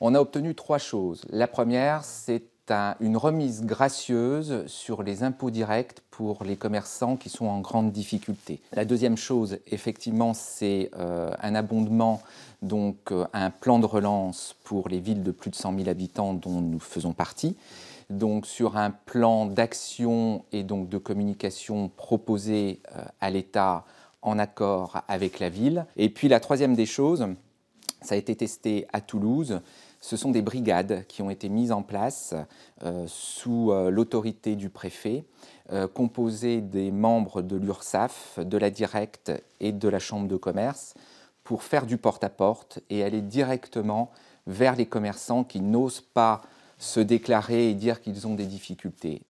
on a obtenu trois choses. La première, c'est une remise gracieuse sur les impôts directs pour les commerçants qui sont en grande difficulté. La deuxième chose, effectivement, c'est euh, un abondement, donc euh, un plan de relance pour les villes de plus de 100 000 habitants dont nous faisons partie. Donc sur un plan d'action et donc de communication proposé euh, à l'État en accord avec la ville. Et puis la troisième des choses, ça a été testé à Toulouse. Ce sont des brigades qui ont été mises en place euh, sous euh, l'autorité du préfet, euh, composées des membres de l'URSAF, de la Directe et de la Chambre de commerce, pour faire du porte à -porte et aller directement vers les commerçants qui n'osent pas se déclarer et dire qu'ils ont des difficultés.